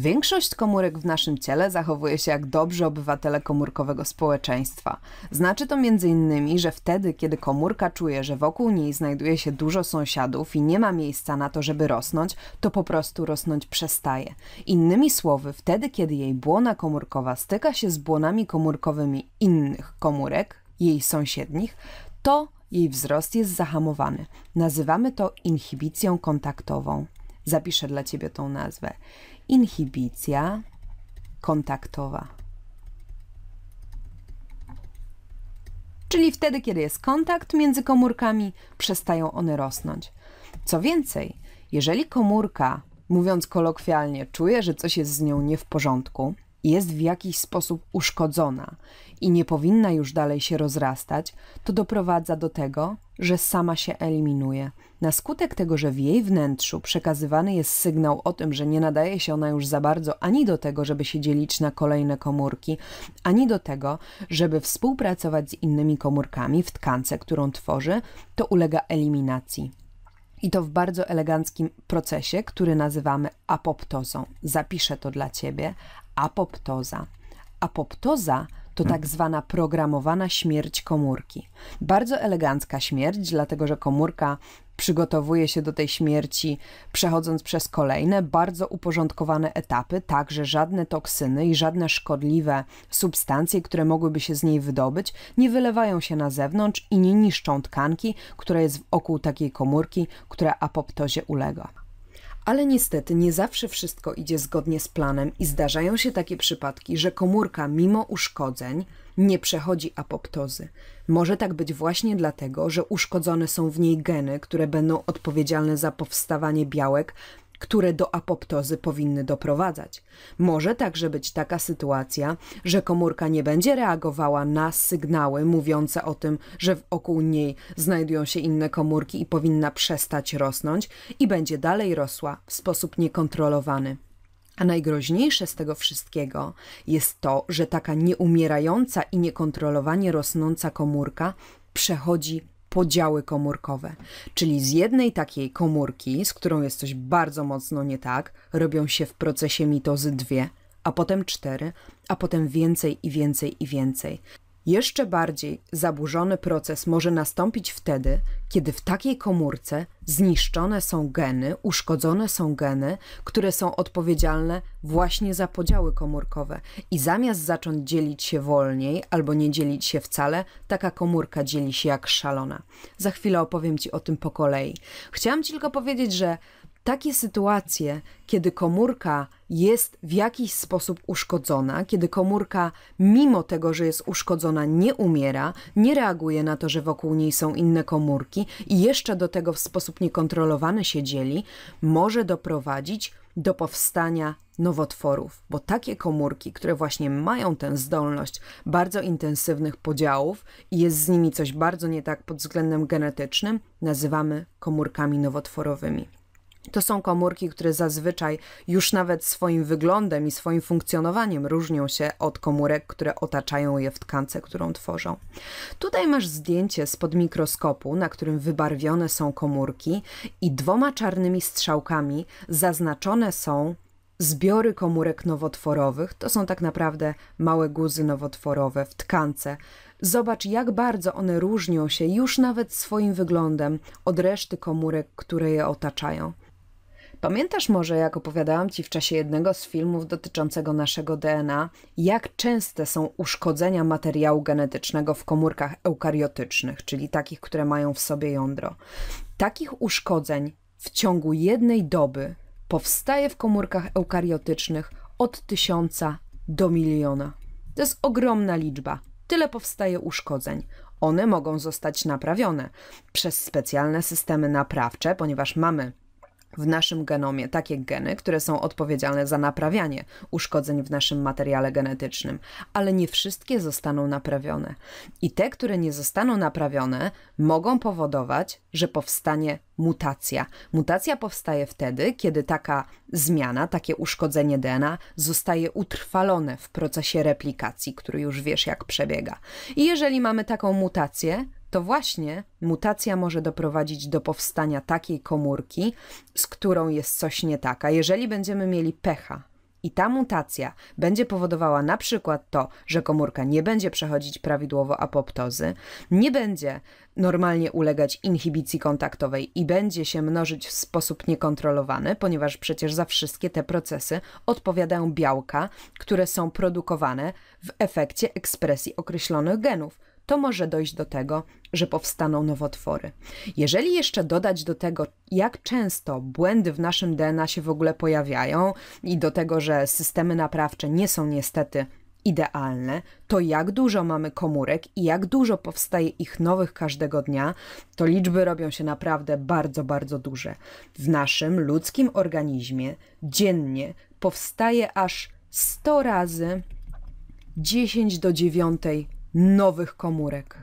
Większość komórek w naszym ciele zachowuje się jak dobrzy obywatele komórkowego społeczeństwa. Znaczy to m.in., że wtedy, kiedy komórka czuje, że wokół niej znajduje się dużo sąsiadów i nie ma miejsca na to, żeby rosnąć, to po prostu rosnąć przestaje. Innymi słowy, wtedy, kiedy jej błona komórkowa styka się z błonami komórkowymi innych komórek, jej sąsiednich, to jej wzrost jest zahamowany. Nazywamy to inhibicją kontaktową. Zapiszę dla ciebie tą nazwę inhibicja kontaktowa. Czyli wtedy, kiedy jest kontakt między komórkami, przestają one rosnąć. Co więcej, jeżeli komórka, mówiąc kolokwialnie, czuje, że coś jest z nią nie w porządku, jest w jakiś sposób uszkodzona i nie powinna już dalej się rozrastać, to doprowadza do tego, że sama się eliminuje. Na skutek tego, że w jej wnętrzu przekazywany jest sygnał o tym, że nie nadaje się ona już za bardzo ani do tego, żeby się dzielić na kolejne komórki, ani do tego, żeby współpracować z innymi komórkami w tkance, którą tworzy, to ulega eliminacji. I to w bardzo eleganckim procesie, który nazywamy apoptozą. Zapiszę to dla ciebie apoptoza. Apoptoza to tak zwana programowana śmierć komórki. Bardzo elegancka śmierć, dlatego że komórka przygotowuje się do tej śmierci, przechodząc przez kolejne bardzo uporządkowane etapy, tak że żadne toksyny i żadne szkodliwe substancje, które mogłyby się z niej wydobyć, nie wylewają się na zewnątrz i nie niszczą tkanki, która jest wokół takiej komórki, która apoptozie ulega. Ale niestety nie zawsze wszystko idzie zgodnie z planem i zdarzają się takie przypadki, że komórka mimo uszkodzeń nie przechodzi apoptozy. Może tak być właśnie dlatego, że uszkodzone są w niej geny, które będą odpowiedzialne za powstawanie białek które do apoptozy powinny doprowadzać. Może także być taka sytuacja, że komórka nie będzie reagowała na sygnały mówiące o tym, że wokół niej znajdują się inne komórki i powinna przestać rosnąć i będzie dalej rosła w sposób niekontrolowany. A najgroźniejsze z tego wszystkiego jest to, że taka nieumierająca i niekontrolowanie rosnąca komórka przechodzi podziały komórkowe. Czyli z jednej takiej komórki, z którą jest coś bardzo mocno nie tak, robią się w procesie mitozy dwie, a potem cztery, a potem więcej i więcej i więcej. Jeszcze bardziej zaburzony proces może nastąpić wtedy, kiedy w takiej komórce zniszczone są geny, uszkodzone są geny, które są odpowiedzialne właśnie za podziały komórkowe. I zamiast zacząć dzielić się wolniej albo nie dzielić się wcale, taka komórka dzieli się jak szalona. Za chwilę opowiem Ci o tym po kolei. Chciałam Ci tylko powiedzieć, że takie sytuacje, kiedy komórka jest w jakiś sposób uszkodzona, kiedy komórka, mimo tego, że jest uszkodzona, nie umiera, nie reaguje na to, że wokół niej są inne komórki i jeszcze do tego w sposób niekontrolowany się dzieli, może doprowadzić do powstania nowotworów, bo takie komórki, które właśnie mają tę zdolność bardzo intensywnych podziałów i jest z nimi coś bardzo nie tak pod względem genetycznym, nazywamy komórkami nowotworowymi. To są komórki, które zazwyczaj już nawet swoim wyglądem i swoim funkcjonowaniem różnią się od komórek, które otaczają je w tkance, którą tworzą. Tutaj masz zdjęcie spod mikroskopu, na którym wybarwione są komórki i dwoma czarnymi strzałkami zaznaczone są zbiory komórek nowotworowych. To są tak naprawdę małe guzy nowotworowe w tkance, Zobacz, jak bardzo one różnią się już nawet swoim wyglądem od reszty komórek, które je otaczają. Pamiętasz może, jak opowiadałam Ci w czasie jednego z filmów dotyczącego naszego DNA, jak częste są uszkodzenia materiału genetycznego w komórkach eukariotycznych, czyli takich, które mają w sobie jądro. Takich uszkodzeń w ciągu jednej doby powstaje w komórkach eukariotycznych od tysiąca do miliona. To jest ogromna liczba. Tyle powstaje uszkodzeń. One mogą zostać naprawione przez specjalne systemy naprawcze, ponieważ mamy w naszym genomie takie geny, które są odpowiedzialne za naprawianie uszkodzeń w naszym materiale genetycznym, ale nie wszystkie zostaną naprawione. I te, które nie zostaną naprawione, mogą powodować, że powstanie mutacja. Mutacja powstaje wtedy, kiedy taka zmiana, takie uszkodzenie DNA zostaje utrwalone w procesie replikacji, który już wiesz jak przebiega. I jeżeli mamy taką mutację, to właśnie mutacja może doprowadzić do powstania takiej komórki, z którą jest coś nie tak. A jeżeli będziemy mieli pecha i ta mutacja będzie powodowała na przykład to, że komórka nie będzie przechodzić prawidłowo apoptozy, nie będzie normalnie ulegać inhibicji kontaktowej i będzie się mnożyć w sposób niekontrolowany, ponieważ przecież za wszystkie te procesy odpowiadają białka, które są produkowane w efekcie ekspresji określonych genów to może dojść do tego, że powstaną nowotwory. Jeżeli jeszcze dodać do tego, jak często błędy w naszym DNA się w ogóle pojawiają i do tego, że systemy naprawcze nie są niestety idealne, to jak dużo mamy komórek i jak dużo powstaje ich nowych każdego dnia, to liczby robią się naprawdę bardzo, bardzo duże. W naszym ludzkim organizmie dziennie powstaje aż 100 razy 10 do 9 nowych komórek.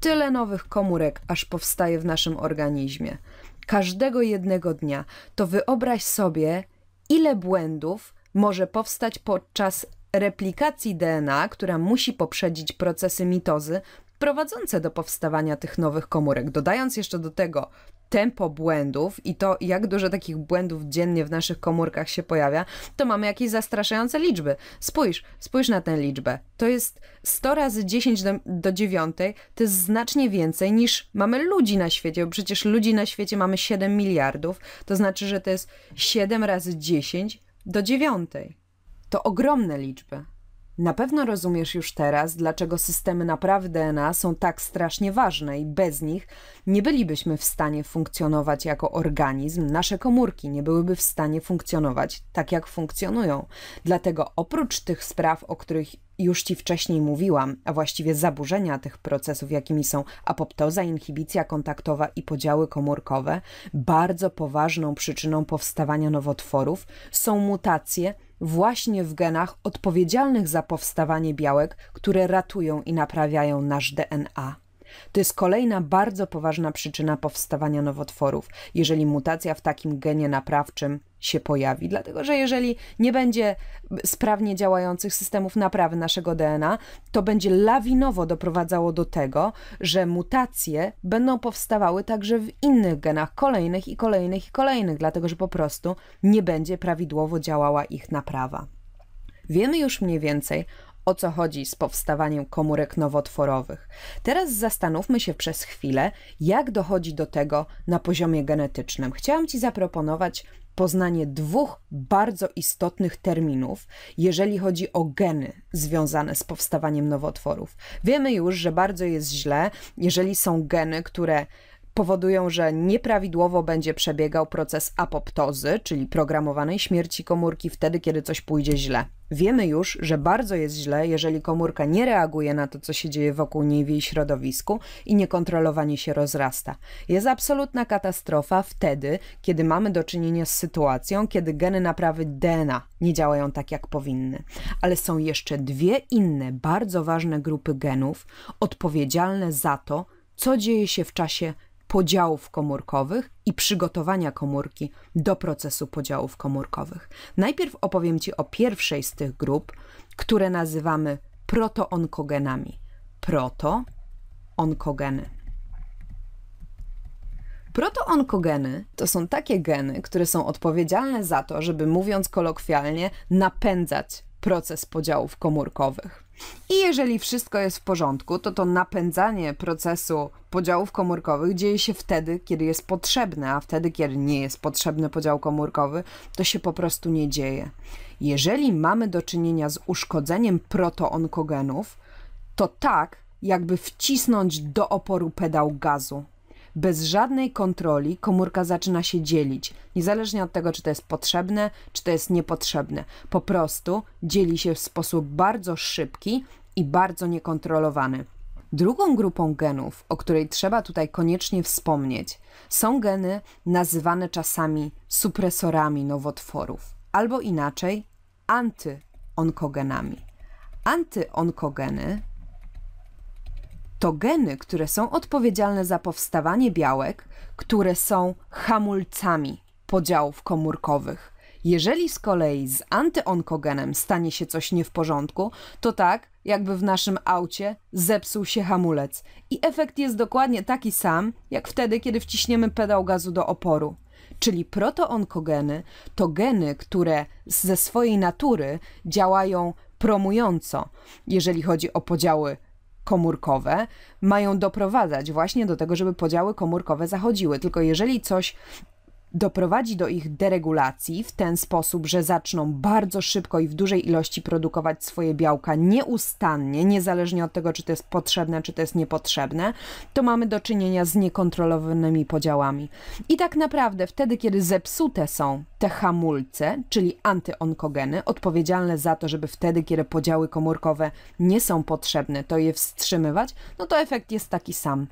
Tyle nowych komórek, aż powstaje w naszym organizmie. Każdego jednego dnia. To wyobraź sobie, ile błędów może powstać podczas replikacji DNA, która musi poprzedzić procesy mitozy, prowadzące do powstawania tych nowych komórek. Dodając jeszcze do tego tempo błędów i to, jak dużo takich błędów dziennie w naszych komórkach się pojawia, to mamy jakieś zastraszające liczby. Spójrz, spójrz na tę liczbę. To jest 100 razy 10 do, do 9, to jest znacznie więcej niż mamy ludzi na świecie, bo przecież ludzi na świecie mamy 7 miliardów, to znaczy, że to jest 7 razy 10 do 9. To ogromne liczby. Na pewno rozumiesz już teraz, dlaczego systemy naprawy DNA są tak strasznie ważne i bez nich nie bylibyśmy w stanie funkcjonować jako organizm, nasze komórki nie byłyby w stanie funkcjonować tak, jak funkcjonują. Dlatego oprócz tych spraw, o których już Ci wcześniej mówiłam, a właściwie zaburzenia tych procesów, jakimi są apoptoza, inhibicja kontaktowa i podziały komórkowe, bardzo poważną przyczyną powstawania nowotworów są mutacje właśnie w genach odpowiedzialnych za powstawanie białek, które ratują i naprawiają nasz DNA. To jest kolejna bardzo poważna przyczyna powstawania nowotworów, jeżeli mutacja w takim genie naprawczym się pojawi. Dlatego, że jeżeli nie będzie sprawnie działających systemów naprawy naszego DNA, to będzie lawinowo doprowadzało do tego, że mutacje będą powstawały także w innych genach, kolejnych i kolejnych i kolejnych, dlatego że po prostu nie będzie prawidłowo działała ich naprawa. Wiemy już mniej więcej, o co chodzi z powstawaniem komórek nowotworowych. Teraz zastanówmy się przez chwilę, jak dochodzi do tego na poziomie genetycznym. Chciałam Ci zaproponować poznanie dwóch bardzo istotnych terminów, jeżeli chodzi o geny związane z powstawaniem nowotworów. Wiemy już, że bardzo jest źle, jeżeli są geny, które powodują, że nieprawidłowo będzie przebiegał proces apoptozy, czyli programowanej śmierci komórki wtedy, kiedy coś pójdzie źle. Wiemy już, że bardzo jest źle, jeżeli komórka nie reaguje na to, co się dzieje wokół niej w jej środowisku i niekontrolowanie się rozrasta. Jest absolutna katastrofa wtedy, kiedy mamy do czynienia z sytuacją, kiedy geny naprawy DNA nie działają tak, jak powinny. Ale są jeszcze dwie inne bardzo ważne grupy genów odpowiedzialne za to, co dzieje się w czasie podziałów komórkowych i przygotowania komórki do procesu podziałów komórkowych. Najpierw opowiem Ci o pierwszej z tych grup, które nazywamy protoonkogenami. Protoonkogeny. Protoonkogeny to są takie geny, które są odpowiedzialne za to, żeby mówiąc kolokwialnie, napędzać proces podziałów komórkowych. I jeżeli wszystko jest w porządku, to to napędzanie procesu podziałów komórkowych dzieje się wtedy, kiedy jest potrzebne, a wtedy, kiedy nie jest potrzebny podział komórkowy, to się po prostu nie dzieje. Jeżeli mamy do czynienia z uszkodzeniem protoonkogenów, to tak, jakby wcisnąć do oporu pedał gazu. Bez żadnej kontroli komórka zaczyna się dzielić, niezależnie od tego, czy to jest potrzebne, czy to jest niepotrzebne. Po prostu dzieli się w sposób bardzo szybki i bardzo niekontrolowany. Drugą grupą genów, o której trzeba tutaj koniecznie wspomnieć, są geny nazywane czasami supresorami nowotworów, albo inaczej antyonkogenami. Antyonkogeny to geny, które są odpowiedzialne za powstawanie białek, które są hamulcami podziałów komórkowych. Jeżeli z kolei z antyonkogenem stanie się coś nie w porządku, to tak, jakby w naszym aucie zepsuł się hamulec. I efekt jest dokładnie taki sam, jak wtedy, kiedy wciśniemy pedał gazu do oporu. Czyli protoonkogeny to geny, które ze swojej natury działają promująco, jeżeli chodzi o podziały komórkowe mają doprowadzać właśnie do tego, żeby podziały komórkowe zachodziły. Tylko jeżeli coś doprowadzi do ich deregulacji w ten sposób, że zaczną bardzo szybko i w dużej ilości produkować swoje białka nieustannie, niezależnie od tego, czy to jest potrzebne, czy to jest niepotrzebne, to mamy do czynienia z niekontrolowanymi podziałami. I tak naprawdę wtedy, kiedy zepsute są te hamulce, czyli antyonkogeny, odpowiedzialne za to, żeby wtedy, kiedy podziały komórkowe nie są potrzebne, to je wstrzymywać, no to efekt jest taki sam.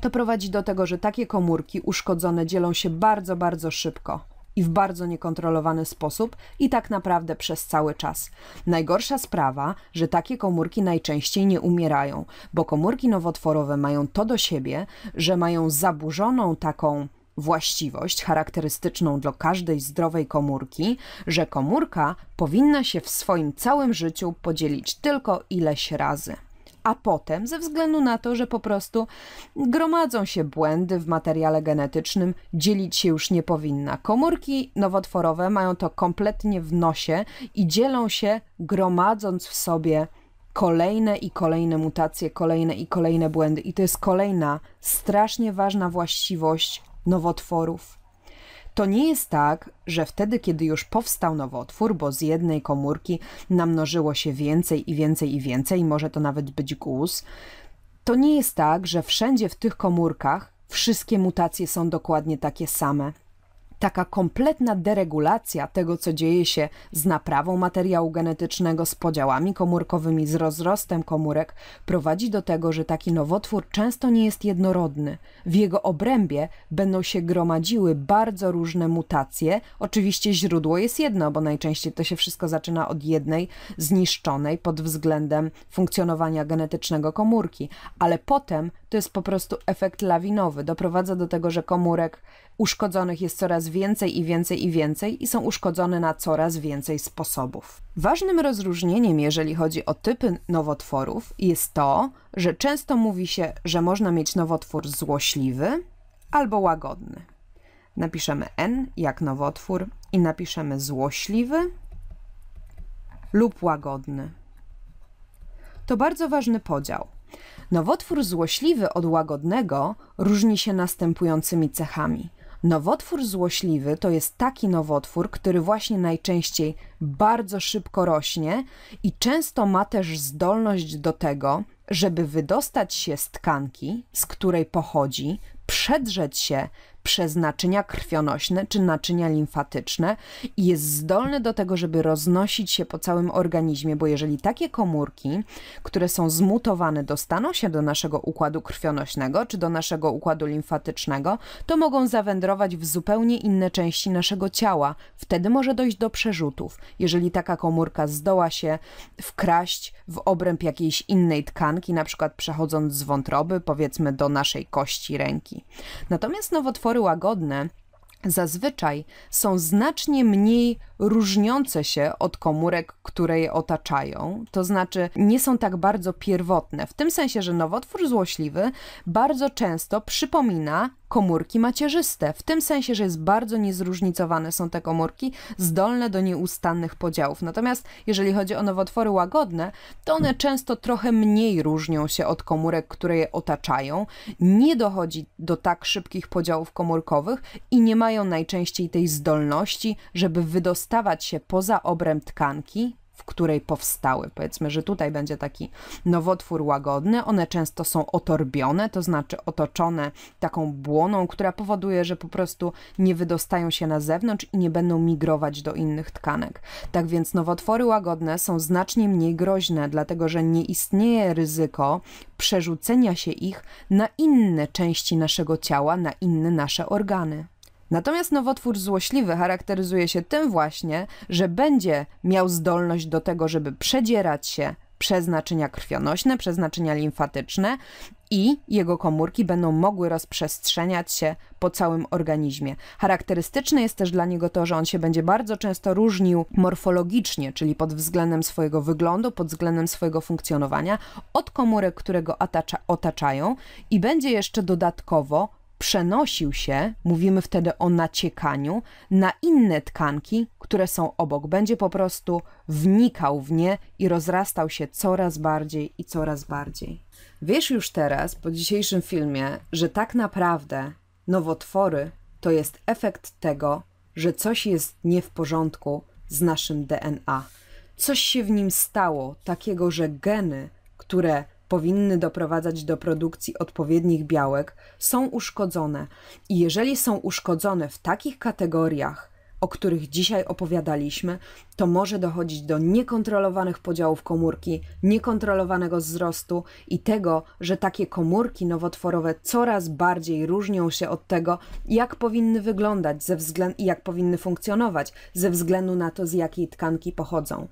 To prowadzi do tego, że takie komórki uszkodzone dzielą się bardzo, bardzo szybko i w bardzo niekontrolowany sposób i tak naprawdę przez cały czas. Najgorsza sprawa, że takie komórki najczęściej nie umierają, bo komórki nowotworowe mają to do siebie, że mają zaburzoną taką właściwość charakterystyczną dla każdej zdrowej komórki, że komórka powinna się w swoim całym życiu podzielić tylko ileś razy a potem ze względu na to, że po prostu gromadzą się błędy w materiale genetycznym, dzielić się już nie powinna. Komórki nowotworowe mają to kompletnie w nosie i dzielą się, gromadząc w sobie kolejne i kolejne mutacje, kolejne i kolejne błędy. I to jest kolejna strasznie ważna właściwość nowotworów to nie jest tak, że wtedy, kiedy już powstał nowotwór, bo z jednej komórki namnożyło się więcej i więcej i więcej, może to nawet być guz, to nie jest tak, że wszędzie w tych komórkach wszystkie mutacje są dokładnie takie same taka kompletna deregulacja tego, co dzieje się z naprawą materiału genetycznego, z podziałami komórkowymi, z rozrostem komórek, prowadzi do tego, że taki nowotwór często nie jest jednorodny. W jego obrębie będą się gromadziły bardzo różne mutacje. Oczywiście źródło jest jedno, bo najczęściej to się wszystko zaczyna od jednej zniszczonej pod względem funkcjonowania genetycznego komórki, ale potem to jest po prostu efekt lawinowy. Doprowadza do tego, że komórek Uszkodzonych jest coraz więcej i więcej i więcej i są uszkodzone na coraz więcej sposobów. Ważnym rozróżnieniem, jeżeli chodzi o typy nowotworów, jest to, że często mówi się, że można mieć nowotwór złośliwy albo łagodny. Napiszemy N jak nowotwór i napiszemy złośliwy lub łagodny. To bardzo ważny podział. Nowotwór złośliwy od łagodnego różni się następującymi cechami. Nowotwór złośliwy to jest taki nowotwór, który właśnie najczęściej bardzo szybko rośnie i często ma też zdolność do tego, żeby wydostać się z tkanki, z której pochodzi, przedrzeć się przez naczynia krwionośne czy naczynia limfatyczne i jest zdolny do tego, żeby roznosić się po całym organizmie, bo jeżeli takie komórki, które są zmutowane, dostaną się do naszego układu krwionośnego czy do naszego układu limfatycznego, to mogą zawędrować w zupełnie inne części naszego ciała. Wtedy może dojść do przerzutów. Jeżeli taka komórka zdoła się wkraść w obręb jakiejś innej tkanki, na przykład przechodząc z wątroby, powiedzmy do naszej kości ręki, Natomiast nowotwory łagodne zazwyczaj są znacznie mniej różniące się od komórek, które je otaczają, to znaczy nie są tak bardzo pierwotne, w tym sensie, że nowotwór złośliwy bardzo często przypomina komórki macierzyste, w tym sensie, że jest bardzo niezróżnicowane są te komórki, zdolne do nieustannych podziałów. Natomiast jeżeli chodzi o nowotwory łagodne, to one często trochę mniej różnią się od komórek, które je otaczają, nie dochodzi do tak szybkich podziałów komórkowych i nie mają najczęściej tej zdolności, żeby wydostawać się poza obręb tkanki, w której powstały. Powiedzmy, że tutaj będzie taki nowotwór łagodny. One często są otorbione, to znaczy otoczone taką błoną, która powoduje, że po prostu nie wydostają się na zewnątrz i nie będą migrować do innych tkanek. Tak więc nowotwory łagodne są znacznie mniej groźne, dlatego że nie istnieje ryzyko przerzucenia się ich na inne części naszego ciała, na inne nasze organy. Natomiast nowotwór złośliwy charakteryzuje się tym właśnie, że będzie miał zdolność do tego, żeby przedzierać się przez naczynia krwionośne, przez naczynia limfatyczne i jego komórki będą mogły rozprzestrzeniać się po całym organizmie. Charakterystyczne jest też dla niego to, że on się będzie bardzo często różnił morfologicznie, czyli pod względem swojego wyglądu, pod względem swojego funkcjonowania od komórek, które go otacza, otaczają i będzie jeszcze dodatkowo przenosił się, mówimy wtedy o naciekaniu, na inne tkanki, które są obok. Będzie po prostu wnikał w nie i rozrastał się coraz bardziej i coraz bardziej. Wiesz już teraz po dzisiejszym filmie, że tak naprawdę nowotwory to jest efekt tego, że coś jest nie w porządku z naszym DNA. Coś się w nim stało, takiego, że geny, które powinny doprowadzać do produkcji odpowiednich białek, są uszkodzone. I jeżeli są uszkodzone w takich kategoriach, o których dzisiaj opowiadaliśmy, to może dochodzić do niekontrolowanych podziałów komórki, niekontrolowanego wzrostu i tego, że takie komórki nowotworowe coraz bardziej różnią się od tego, jak powinny wyglądać ze względu, jak powinny funkcjonować ze względu na to, z jakiej tkanki pochodzą.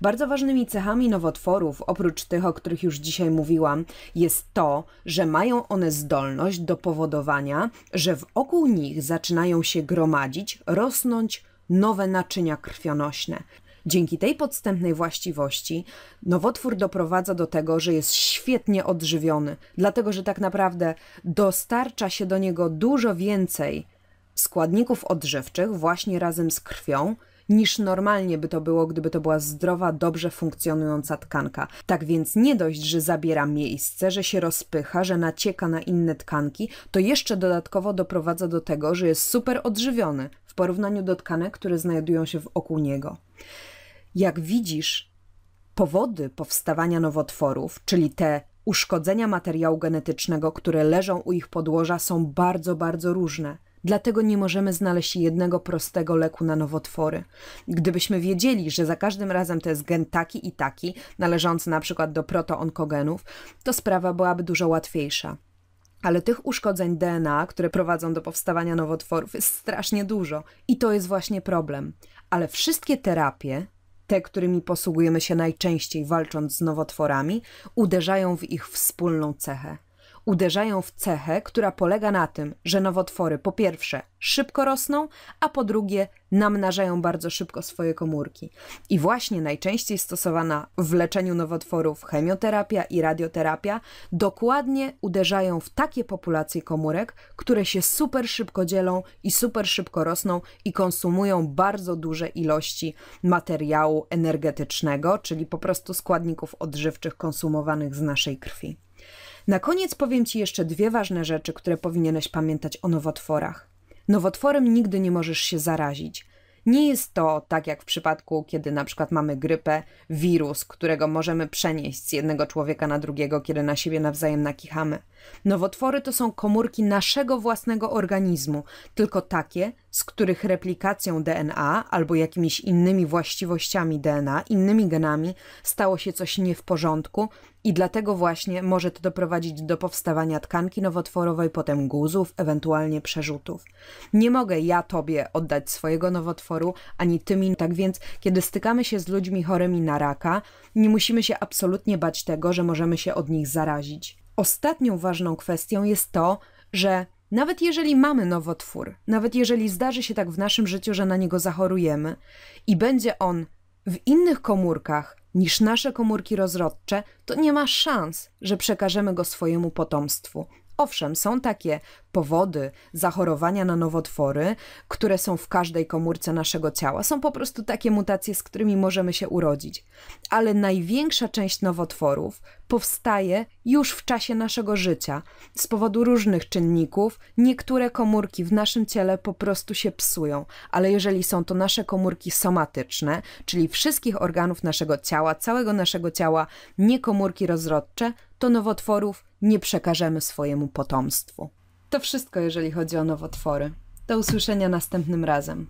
Bardzo ważnymi cechami nowotworów, oprócz tych, o których już dzisiaj mówiłam, jest to, że mają one zdolność do powodowania, że wokół nich zaczynają się gromadzić, rosnąć, nowe naczynia krwionośne. Dzięki tej podstępnej właściwości nowotwór doprowadza do tego, że jest świetnie odżywiony, dlatego że tak naprawdę dostarcza się do niego dużo więcej składników odżywczych właśnie razem z krwią, niż normalnie by to było, gdyby to była zdrowa, dobrze funkcjonująca tkanka. Tak więc nie dość, że zabiera miejsce, że się rozpycha, że nacieka na inne tkanki, to jeszcze dodatkowo doprowadza do tego, że jest super odżywiony, porównaniu do tkanek, które znajdują się wokół niego. Jak widzisz, powody powstawania nowotworów, czyli te uszkodzenia materiału genetycznego, które leżą u ich podłoża, są bardzo, bardzo różne. Dlatego nie możemy znaleźć jednego prostego leku na nowotwory. Gdybyśmy wiedzieli, że za każdym razem to jest gen taki i taki, należący na przykład do protoonkogenów, to sprawa byłaby dużo łatwiejsza ale tych uszkodzeń DNA, które prowadzą do powstawania nowotworów, jest strasznie dużo i to jest właśnie problem. Ale wszystkie terapie, te, którymi posługujemy się najczęściej walcząc z nowotworami, uderzają w ich wspólną cechę uderzają w cechę, która polega na tym, że nowotwory po pierwsze szybko rosną, a po drugie namnażają bardzo szybko swoje komórki. I właśnie najczęściej stosowana w leczeniu nowotworów chemioterapia i radioterapia dokładnie uderzają w takie populacje komórek, które się super szybko dzielą i super szybko rosną i konsumują bardzo duże ilości materiału energetycznego, czyli po prostu składników odżywczych konsumowanych z naszej krwi. Na koniec powiem Ci jeszcze dwie ważne rzeczy, które powinieneś pamiętać o nowotworach. Nowotworem nigdy nie możesz się zarazić. Nie jest to tak jak w przypadku, kiedy na przykład mamy grypę, wirus, którego możemy przenieść z jednego człowieka na drugiego, kiedy na siebie nawzajem nakichamy. Nowotwory to są komórki naszego własnego organizmu, tylko takie, z których replikacją DNA albo jakimiś innymi właściwościami DNA, innymi genami, stało się coś nie w porządku i dlatego właśnie może to doprowadzić do powstawania tkanki nowotworowej, potem guzów, ewentualnie przerzutów. Nie mogę ja tobie oddać swojego nowotworu, ani ty mi, tak więc kiedy stykamy się z ludźmi chorymi na raka, nie musimy się absolutnie bać tego, że możemy się od nich zarazić. Ostatnią ważną kwestią jest to, że nawet jeżeli mamy nowotwór, nawet jeżeli zdarzy się tak w naszym życiu, że na niego zachorujemy i będzie on w innych komórkach niż nasze komórki rozrodcze, to nie ma szans, że przekażemy go swojemu potomstwu. Owszem, są takie powody zachorowania na nowotwory, które są w każdej komórce naszego ciała. Są po prostu takie mutacje, z którymi możemy się urodzić. Ale największa część nowotworów powstaje już w czasie naszego życia z powodu różnych czynników. Niektóre komórki w naszym ciele po prostu się psują, ale jeżeli są to nasze komórki somatyczne, czyli wszystkich organów naszego ciała, całego naszego ciała, nie komórki rozrodcze, to nowotworów nie przekażemy swojemu potomstwu. To wszystko, jeżeli chodzi o nowotwory. Do usłyszenia następnym razem.